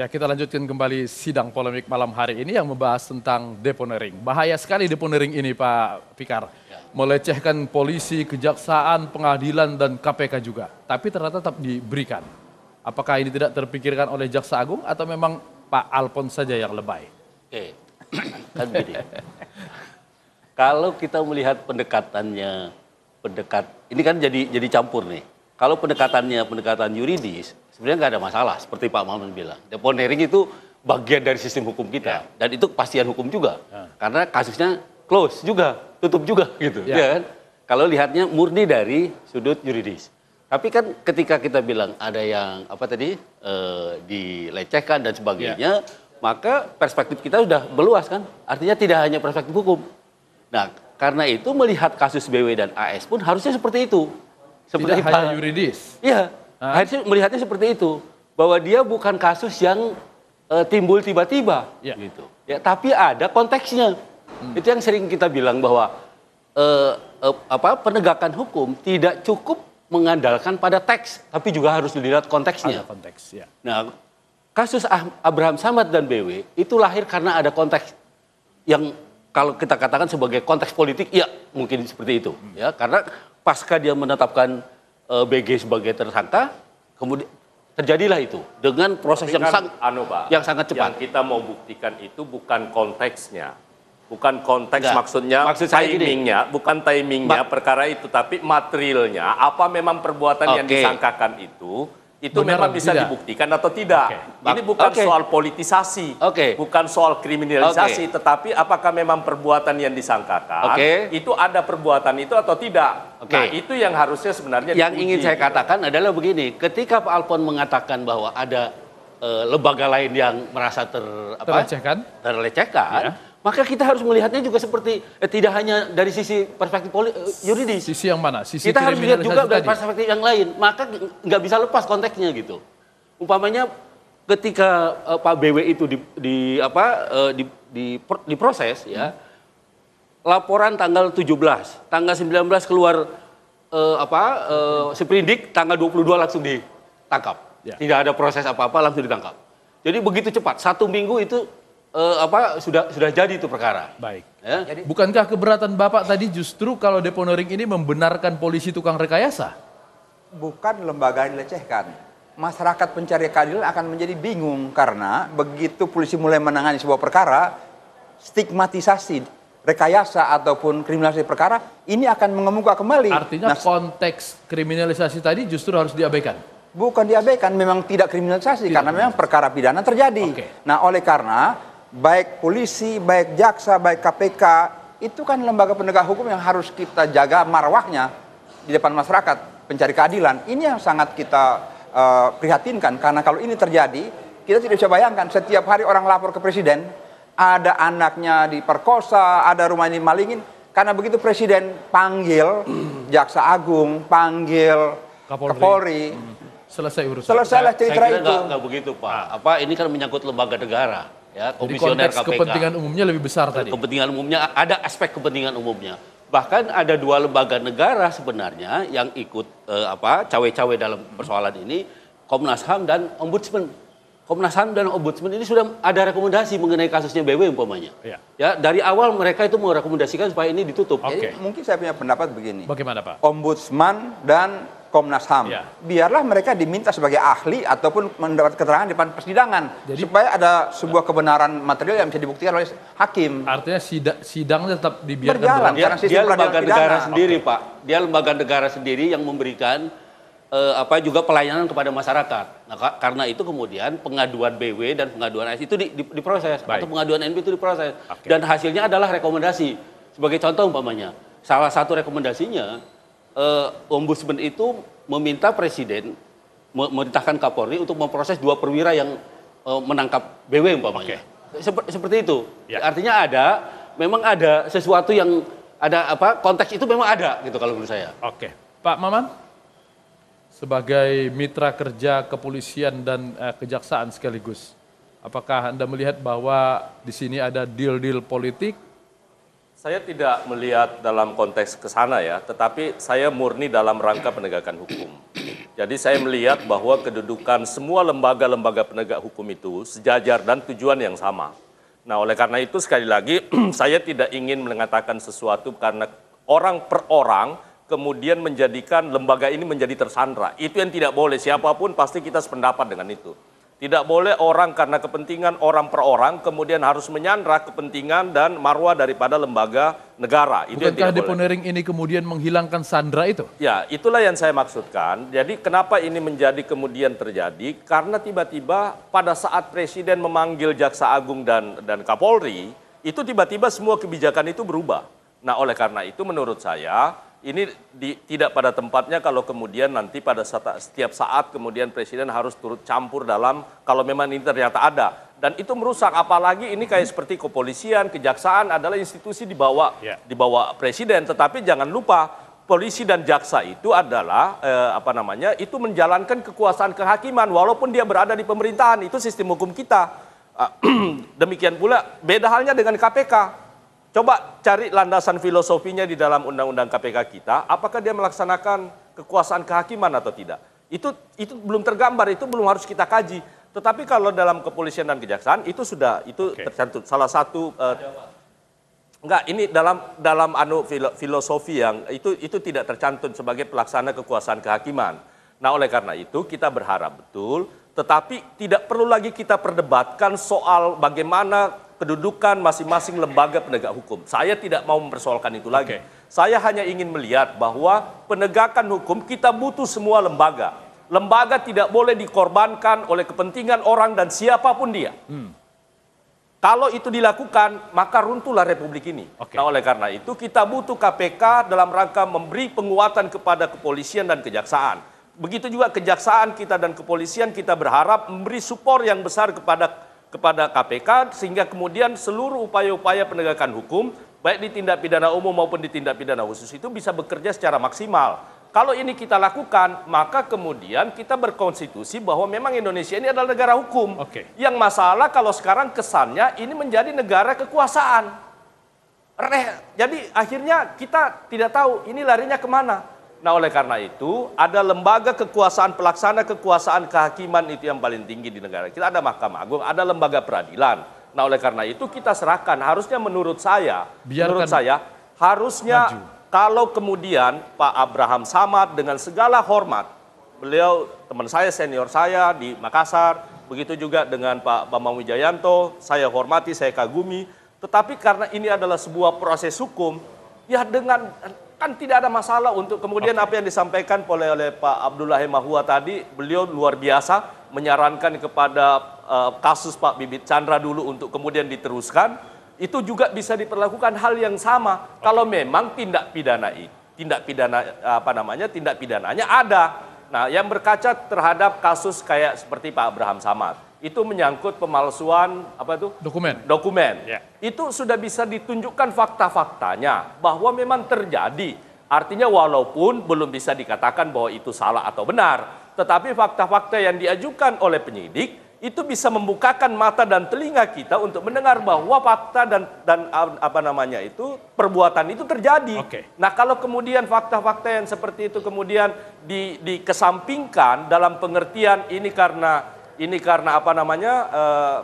Ya, kita lanjutkan kembali sidang polemik malam hari ini yang membahas tentang deponering. Bahaya sekali deponering ini, Pak Fikar. Ya. Melecehkan polisi, kejaksaan, pengadilan, dan KPK juga. Tapi ternyata tetap diberikan. Apakah ini tidak terpikirkan oleh Jaksa Agung atau memang Pak Alpon saja yang lebay? Eh, Oke, kan begini. Kalau kita melihat pendekatannya, pendekat ini kan jadi jadi campur nih kalau pendekatannya pendekatan yuridis, sebenarnya nggak ada masalah seperti Pak Maman bilang. Deponering itu bagian dari sistem hukum kita ya. dan itu kepastian hukum juga ya. karena kasusnya close juga, tutup juga gitu, ya, ya kan? Kalau lihatnya murni dari sudut yuridis. Tapi kan ketika kita bilang ada yang apa tadi e, dilecehkan dan sebagainya, ya. maka perspektif kita sudah meluas kan. Artinya tidak hanya perspektif hukum. Nah, karena itu melihat kasus BW dan AS pun harusnya seperti itu seperti Tidak hanya yuridis. Iya. Nah. Akhirnya melihatnya seperti itu bahwa dia bukan kasus yang e, timbul tiba-tiba ya. gitu. Ya, tapi ada konteksnya. Hmm. Itu yang sering kita bilang bahwa e, e, apa penegakan hukum tidak cukup mengandalkan pada teks, tapi juga harus dilihat konteksnya. Ada konteks, ya. Nah, kasus Abraham Samad dan BW itu lahir karena ada konteks yang kalau kita katakan sebagai konteks politik, ya mungkin seperti itu, hmm. ya karena pasca dia menetapkan uh, eh, BG sebagai tersangka, kemudian terjadilah itu dengan proses Tapi yang, kan, sang, anu, Pak, yang sangat cepat. Yang kita mau buktikan itu bukan konteksnya. Bukan konteks Enggak. maksudnya Maksud timingnya, gini. bukan timingnya Ma perkara itu, tapi materialnya. Apa memang perbuatan okay. yang disangkakan itu itu Benar memang bisa tidak? dibuktikan atau tidak. Okay. Ini bukan okay. soal politisasi, okay. bukan soal kriminalisasi, okay. tetapi apakah memang perbuatan yang disangkakan okay. itu ada perbuatan itu atau tidak. Okay. Nah, itu yang harusnya sebenarnya Yang diuji, ingin saya gitu. katakan adalah begini, ketika Pak Alpon mengatakan bahwa ada e, lembaga lain yang merasa ter apa? terlecehkan, terlecehkan iya. Maka kita harus melihatnya juga seperti eh, tidak hanya dari sisi perspektif poli, eh, yuridis. Sisi yang mana? Sisi kita harus melihat juga dari perspektif yang lain. Maka nggak bisa lepas konteksnya gitu. Umpamanya ketika eh, Pak BW itu di, di apa eh, di, di, diproses ya. Hmm. Laporan tanggal 17, tanggal 19 keluar eh, apa eh, seprindik, tanggal 22 langsung ditangkap. Ya. Tidak ada proses apa-apa langsung ditangkap. Jadi begitu cepat, satu minggu itu uh, apa sudah sudah jadi itu perkara. Baik. Ya? Jadi, Bukankah keberatan Bapak tadi justru kalau Deponoring ini membenarkan polisi tukang rekayasa? Bukan lembaga yang dilecehkan masyarakat pencari keadilan akan menjadi bingung karena begitu polisi mulai menangani sebuah perkara, stigmatisasi rekayasa ataupun kriminalisasi perkara ini akan mengemuka kembali. Artinya nah, konteks kriminalisasi tadi justru harus diabaikan. Bukan diabaikan, memang tidak kriminalisasi tidak karena memang perkara pidana terjadi. Okay. Nah, oleh karena baik polisi, baik jaksa, baik KPK, itu kan lembaga penegak hukum yang harus kita jaga marwahnya di depan masyarakat, pencari keadilan. Ini yang sangat kita uh, prihatinkan karena kalau ini terjadi, kita tidak bisa bayangkan setiap hari orang lapor ke presiden, ada anaknya diperkosa, ada rumah rumahnya dimalingin. Karena begitu presiden panggil hmm. jaksa agung, panggil Kapolri, Kapolri hmm. selesai urusan. Selesailah cerita saya itu. Enggak, enggak begitu Pak. Apa ini kan menyangkut lembaga negara ya komisioner Jadi KPK. kepentingan umumnya lebih besar tadi. Kepentingan umumnya ada aspek kepentingan umumnya. Bahkan ada dua lembaga negara sebenarnya yang ikut eh, apa cawe-cawe dalam persoalan ini, Komnas HAM dan Ombudsman. Komnas HAM dan Ombudsman ini sudah ada rekomendasi mengenai kasusnya BW umpamanya. Ya, ya dari awal mereka itu merekomendasikan supaya ini ditutup. Okay. mungkin saya punya pendapat begini. Bagaimana Pak? Ombudsman dan Komnas HAM. Ya. Biarlah mereka diminta sebagai ahli ataupun mendapat keterangan di depan persidangan Jadi, supaya ada sebuah kebenaran material yang bisa dibuktikan oleh hakim. Artinya sidang sidangnya tetap dibiarkan berjalan dia, karena dia lembaga negara sendiri, okay. Pak. Dia lembaga negara sendiri yang memberikan eh, apa juga pelayanan kepada masyarakat. Nah, karena itu kemudian pengaduan BW dan pengaduan AS itu di, di, diproses Baik. atau pengaduan NB itu diproses okay. dan hasilnya adalah rekomendasi. Sebagai contoh umpamanya, salah satu rekomendasinya eh, ombudsman itu meminta presiden memerintahkan Kapolri untuk memproses dua perwira yang eh, menangkap BW umpamanya. Okay. Sep seperti itu. Ya. Artinya ada, memang ada sesuatu yang ada apa konteks itu memang ada gitu kalau menurut saya. Oke, Pak Maman, sebagai mitra kerja kepolisian dan eh, kejaksaan sekaligus, apakah anda melihat bahwa di sini ada deal-deal politik saya tidak melihat dalam konteks ke sana ya, tetapi saya murni dalam rangka penegakan hukum. Jadi saya melihat bahwa kedudukan semua lembaga-lembaga penegak hukum itu sejajar dan tujuan yang sama. Nah, oleh karena itu sekali lagi saya tidak ingin mengatakan sesuatu karena orang per orang kemudian menjadikan lembaga ini menjadi tersandra. Itu yang tidak boleh. Siapapun pasti kita sependapat dengan itu. Tidak boleh orang karena kepentingan orang per orang kemudian harus menyandra kepentingan dan marwah daripada lembaga negara. Itu Bukankah yang deponering boleh. ini kemudian menghilangkan sandra itu? Ya, itulah yang saya maksudkan. Jadi kenapa ini menjadi kemudian terjadi? Karena tiba-tiba pada saat presiden memanggil jaksa agung dan dan Kapolri, itu tiba-tiba semua kebijakan itu berubah. Nah, oleh karena itu menurut saya ini di, tidak pada tempatnya kalau kemudian nanti pada saat, setiap saat kemudian presiden harus turut campur dalam kalau memang ini ternyata ada dan itu merusak apalagi ini kayak seperti kepolisian kejaksaan adalah institusi di bawah yeah. presiden tetapi jangan lupa polisi dan jaksa itu adalah eh, apa namanya itu menjalankan kekuasaan kehakiman walaupun dia berada di pemerintahan itu sistem hukum kita ah, demikian pula beda halnya dengan KPK Coba cari landasan filosofinya di dalam undang-undang KPK kita, apakah dia melaksanakan kekuasaan kehakiman atau tidak. Itu itu belum tergambar, itu belum harus kita kaji. Tetapi kalau dalam kepolisian dan kejaksaan itu sudah itu okay. tercantum salah satu uh, enggak ini dalam dalam anu filosofi yang itu itu tidak tercantum sebagai pelaksana kekuasaan kehakiman. Nah, oleh karena itu kita berharap betul tetapi tidak perlu lagi kita perdebatkan soal bagaimana kedudukan masing-masing lembaga penegak hukum. Saya tidak mau mempersoalkan itu lagi. Okay. Saya hanya ingin melihat bahwa penegakan hukum kita butuh semua lembaga. Lembaga tidak boleh dikorbankan oleh kepentingan orang dan siapapun dia. Hmm. Kalau itu dilakukan, maka runtuhlah Republik ini. Okay. Nah, oleh karena itu kita butuh KPK dalam rangka memberi penguatan kepada kepolisian dan kejaksaan. Begitu juga kejaksaan kita dan kepolisian kita berharap memberi support yang besar kepada kepada KPK sehingga kemudian seluruh upaya-upaya penegakan hukum baik di tindak pidana umum maupun di tindak pidana khusus itu bisa bekerja secara maksimal. Kalau ini kita lakukan, maka kemudian kita berkonstitusi bahwa memang Indonesia ini adalah negara hukum. Okay. Yang masalah kalau sekarang kesannya ini menjadi negara kekuasaan. jadi akhirnya kita tidak tahu ini larinya kemana. Nah oleh karena itu ada lembaga kekuasaan pelaksana kekuasaan kehakiman itu yang paling tinggi di negara kita ada Mahkamah Agung, ada lembaga peradilan. Nah oleh karena itu kita serahkan harusnya menurut saya, Biarkan menurut saya harusnya maju. kalau kemudian Pak Abraham Samad dengan segala hormat beliau teman saya senior saya di Makassar, begitu juga dengan Pak Bambang Wijayanto, saya hormati, saya kagumi. Tetapi karena ini adalah sebuah proses hukum, ya dengan kan tidak ada masalah untuk kemudian okay. apa yang disampaikan oleh oleh Pak Abdullah Mahua tadi beliau luar biasa menyarankan kepada uh, kasus Pak Bibit Chandra dulu untuk kemudian diteruskan itu juga bisa diperlakukan hal yang sama okay. kalau memang tindak pidana tindak pidana apa namanya tindak pidananya ada Nah, yang berkaca terhadap kasus kayak seperti Pak Abraham Samad, itu menyangkut pemalsuan apa itu? Dokumen. Dokumen. Yeah. Itu sudah bisa ditunjukkan fakta-faktanya bahwa memang terjadi. Artinya walaupun belum bisa dikatakan bahwa itu salah atau benar, tetapi fakta-fakta yang diajukan oleh penyidik itu bisa membukakan mata dan telinga kita untuk mendengar bahwa fakta dan dan ah, apa namanya itu perbuatan itu terjadi. Okay. Nah, kalau kemudian fakta-fakta yang seperti itu kemudian di, dikesampingkan dalam pengertian ini karena ini karena apa namanya uh,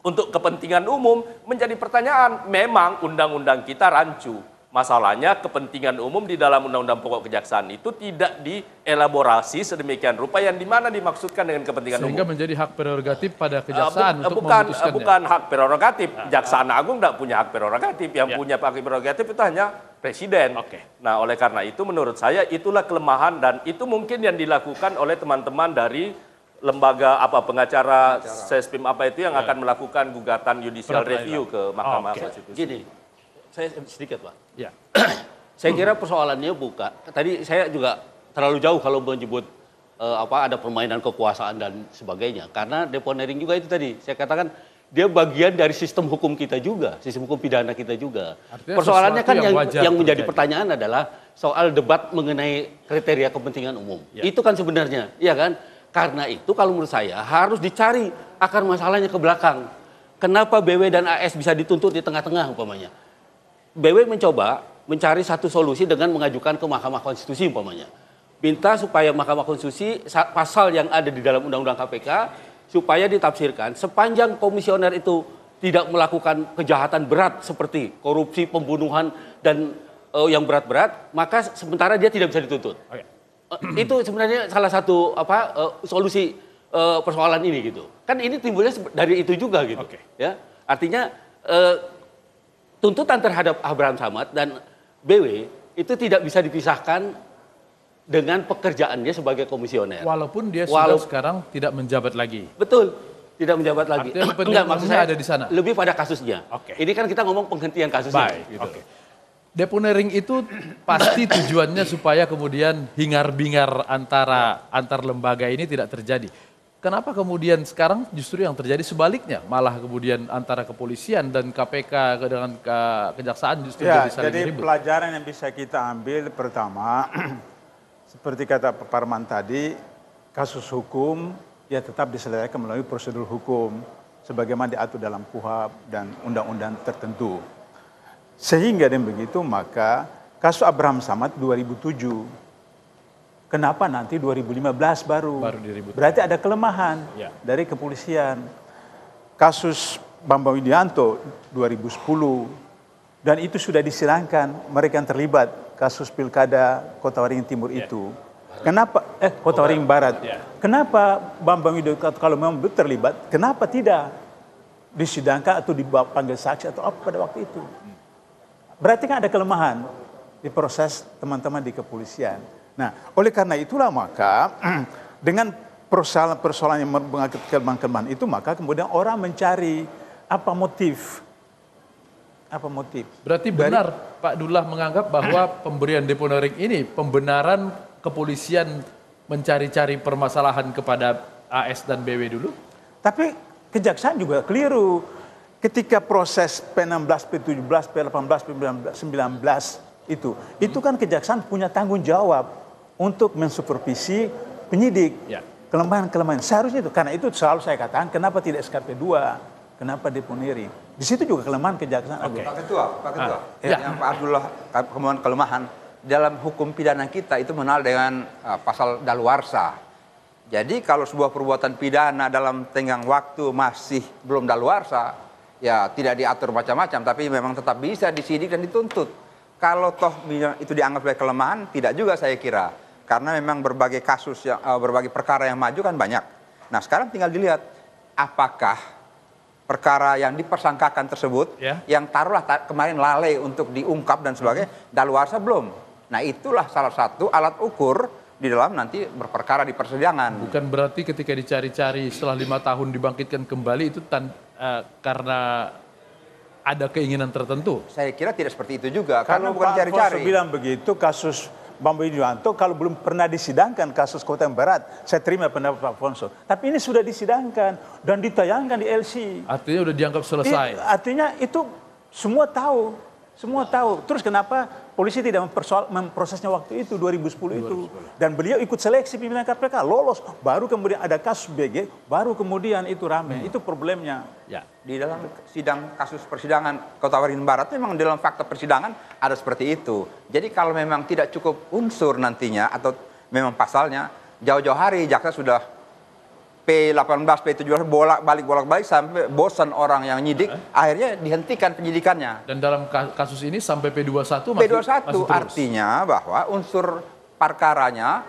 untuk kepentingan umum menjadi pertanyaan. Memang undang-undang kita rancu. Masalahnya kepentingan umum di dalam Undang-Undang Pokok Kejaksaan itu tidak dielaborasi sedemikian rupa yang dimana dimaksudkan dengan kepentingan Sehingga umum. Sehingga menjadi hak prerogatif pada ah, kejaksaan uh, bu untuk bukan, ah, memutuskannya. Bukan hak prerogatif. Kejaksaan ah. Agung tidak punya hak prerogatif. Yang ya. punya hak prerogatif itu hanya presiden. Okay. Nah, oleh karena itu menurut saya itulah kelemahan dan itu mungkin yang dilakukan oleh teman-teman dari lembaga apa pengacara, pengacara. sespim apa itu yang ya. akan melakukan gugatan judicial review ke Mahkamah oh, okay. Konstitusi. Gini, saya sedikit pak. Ya. saya kira persoalannya buka. Tadi saya juga terlalu jauh kalau menyebut uh, apa ada permainan kekuasaan dan sebagainya. Karena deponering juga itu tadi saya katakan dia bagian dari sistem hukum kita juga, sistem hukum pidana kita juga. Artinya Persoalannya kan yang yang, yang menjadi pertanyaan adalah soal debat mengenai kriteria kepentingan umum. Ya. Itu kan sebenarnya, ya kan? Karena itu kalau menurut saya harus dicari akar masalahnya ke belakang. Kenapa BW dan AS bisa dituntut di tengah-tengah umpamanya? BW mencoba mencari satu solusi dengan mengajukan ke Mahkamah Konstitusi umpamanya. Minta supaya Mahkamah Konstitusi pasal yang ada di dalam Undang-Undang KPK supaya ditafsirkan sepanjang komisioner itu tidak melakukan kejahatan berat seperti korupsi, pembunuhan dan uh, yang berat-berat, maka sementara dia tidak bisa dituntut. Oh, ya. uh, itu sebenarnya salah satu apa uh, solusi uh, persoalan ini gitu. Kan ini timbulnya dari itu juga gitu. Okay. Ya. Artinya uh, tuntutan terhadap Abraham Samad dan BW itu tidak bisa dipisahkan dengan pekerjaannya sebagai komisioner. Walaupun dia sudah sekarang tidak menjabat lagi. Betul, tidak menjabat lagi. Tidak Enggak, maksud saya ada di sana. Lebih pada kasusnya. Oke. Okay. Ini kan kita ngomong penghentian kasusnya. Baik, gitu. oke. Okay. Deponering itu pasti tujuannya supaya kemudian hingar-bingar antara antar lembaga ini tidak terjadi. Kenapa kemudian sekarang justru yang terjadi sebaliknya, malah kemudian antara kepolisian dan KPK dengan ke, kejaksaan justru ya, jadi saling jadi pelajaran yang bisa kita ambil pertama, seperti kata Pak Parman tadi, kasus hukum ya tetap diselesaikan melalui prosedur hukum, sebagaimana diatur dalam KUHAP dan undang-undang tertentu. Sehingga dengan begitu maka kasus Abraham Samad 2007 Kenapa nanti 2015 baru? Baru Berarti ada kelemahan ya. dari kepolisian. Kasus Bambang Widianto 2010 dan itu sudah disilangkan mereka yang terlibat kasus pilkada Kota Waringin Timur ya. itu. Kenapa eh Kota Waringin Barat? Ya. Kenapa Bambang Widianto kalau memang terlibat, kenapa tidak disidangkan atau dipanggil saksi atau apa pada waktu itu? Hmm. Berarti kan ada kelemahan di proses teman-teman di kepolisian. Nah, oleh karena itulah maka dengan persoalan-persoalan yang mengakibatkan kelemahan itu maka kemudian orang mencari apa motif apa motif. Berarti Dari, benar Pak Dullah menganggap bahwa pemberian deponering ini pembenaran kepolisian mencari-cari permasalahan kepada AS dan BW dulu? Tapi kejaksaan juga keliru. Ketika proses P16, P17, P18, P19 itu, hmm. itu kan kejaksaan punya tanggung jawab untuk mensupervisi penyidik kelemahan ya. kelemahan-kelemahan. Seharusnya itu karena itu selalu saya katakan kenapa tidak SKP 2, kenapa deponeri. Di situ juga kelemahan Kejaksaan Okay. Pak Ketua, Pak Ketua, ah. ya. yang Pak Abdullah kemauan kelemahan dalam hukum pidana kita itu mengenal dengan uh, pasal daluarsa. Jadi kalau sebuah perbuatan pidana dalam tenggang waktu masih belum daluarsa, ya tidak diatur macam-macam, tapi memang tetap bisa disidik dan dituntut. Kalau toh itu dianggap sebagai kelemahan, tidak juga saya kira. Karena memang berbagai kasus yang eh, berbagai perkara yang maju kan banyak. Nah, sekarang tinggal dilihat apakah perkara yang dipersangkakan tersebut yeah. yang taruhlah tar kemarin lalai untuk diungkap dan sebagainya, mm -hmm. daluarsa belum. Nah, itulah salah satu alat ukur di dalam nanti berperkara di persidangan. Bukan berarti ketika dicari-cari setelah lima tahun dibangkitkan kembali itu tan uh, karena ada keinginan tertentu. Saya kira tidak seperti itu juga karena, karena bukan cari cari Kalau bilang begitu kasus Bambang Wijoyanto kalau belum pernah disidangkan kasus kota yang berat, saya terima pendapat Pak Fonso. Tapi ini sudah disidangkan dan ditayangkan di LC. Artinya sudah dianggap selesai. Di, artinya itu semua tahu semua tahu. Terus kenapa polisi tidak mempersoal, memprosesnya waktu itu 2010, 2010 itu? Dan beliau ikut seleksi pimpinan KPK, lolos. Baru kemudian ada kasus BG, baru kemudian itu rame. Hmm. Itu problemnya. Ya. Di dalam sidang kasus persidangan Kota Waringin Barat memang dalam fakta persidangan ada seperti itu. Jadi kalau memang tidak cukup unsur nantinya atau memang pasalnya jauh-jauh hari jaksa sudah P18, P17 bolak-balik bolak-balik sampai bosan orang yang nyidik, eh? akhirnya dihentikan penyidikannya. Dan dalam kasus ini sampai P21 masih P21 masih terus. artinya bahwa unsur parkaranya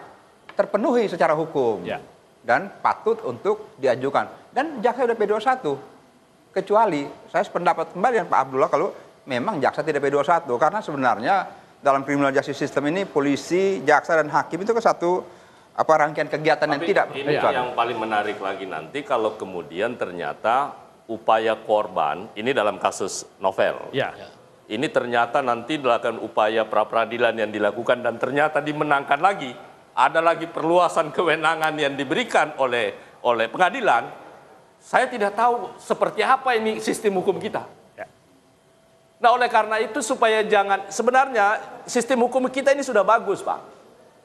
terpenuhi secara hukum. Ya. Dan patut untuk diajukan. Dan jaksa sudah P21. Kecuali saya sependapat kembali dengan Pak Abdullah kalau memang jaksa tidak P21 karena sebenarnya dalam criminal justice system ini polisi, jaksa dan hakim itu ke kan satu apa rangkaian kegiatan Tapi yang tidak ini bukan. yang paling menarik lagi nanti kalau kemudian ternyata upaya korban ini dalam kasus novel ya. ini ternyata nanti dilakukan upaya pra peradilan yang dilakukan dan ternyata dimenangkan lagi ada lagi perluasan kewenangan yang diberikan oleh oleh pengadilan saya tidak tahu seperti apa ini sistem hukum kita ya. nah oleh karena itu supaya jangan sebenarnya sistem hukum kita ini sudah bagus pak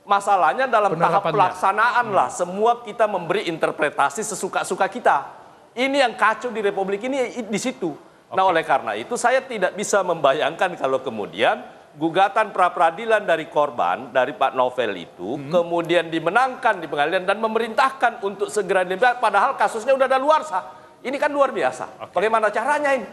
Masalahnya dalam tahap pelaksanaan lah. Hmm. Semua kita memberi interpretasi sesuka-suka kita. Ini yang kacau di Republik ini di situ. Okay. Nah oleh karena itu saya tidak bisa membayangkan kalau kemudian gugatan pra peradilan dari korban dari Pak Novel itu hmm. kemudian dimenangkan di pengadilan dan memerintahkan untuk segera dibebaskan padahal kasusnya udah ada luar sah. Ini kan luar biasa. Okay. Bagaimana caranya ini?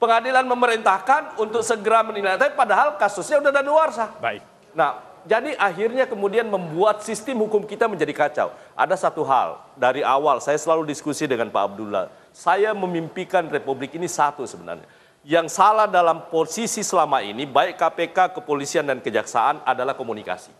Pengadilan memerintahkan untuk segera menilai padahal kasusnya udah ada luar sah. Baik. Nah, jadi akhirnya kemudian membuat sistem hukum kita menjadi kacau. Ada satu hal dari awal saya selalu diskusi dengan Pak Abdullah. Saya memimpikan republik ini satu sebenarnya. Yang salah dalam posisi selama ini baik KPK, kepolisian dan kejaksaan adalah komunikasi.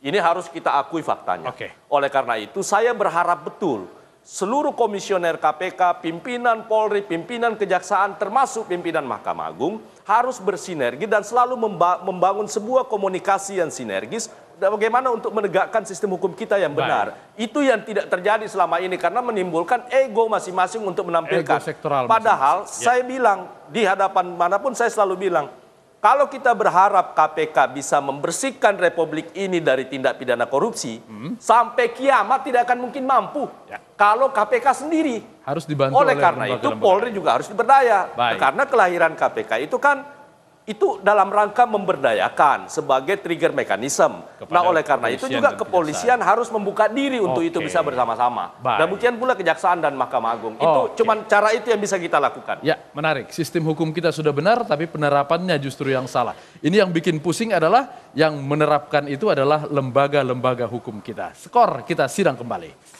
Ini harus kita akui faktanya. Okay. Oleh karena itu saya berharap betul seluruh komisioner KPK, pimpinan Polri, pimpinan Kejaksaan, termasuk pimpinan Mahkamah Agung harus bersinergi dan selalu membangun sebuah komunikasi yang sinergis bagaimana untuk menegakkan sistem hukum kita yang benar. Baik. Itu yang tidak terjadi selama ini karena menimbulkan ego masing-masing untuk menampilkan. Padahal masing -masing. Ya. saya ya. bilang di hadapan manapun saya selalu bilang kalau kita berharap KPK bisa membersihkan Republik ini dari tindak pidana korupsi, hmm. sampai kiamat tidak akan mungkin mampu. Ya. Kalau KPK sendiri harus dibantu oleh, oleh karena itu Polri juga harus diberdaya. Baik. Karena kelahiran KPK itu kan itu dalam rangka memberdayakan sebagai trigger mekanisme. nah, oleh karena itu juga kepolisian harus membuka diri untuk okay. itu bisa bersama-sama. Dan kemudian pula kejaksaan dan Mahkamah Agung. Oh, itu okay. cuman cara itu yang bisa kita lakukan. Ya, menarik. Sistem hukum kita sudah benar tapi penerapannya justru yang salah. Ini yang bikin pusing adalah yang menerapkan itu adalah lembaga-lembaga hukum kita. Skor kita sidang kembali.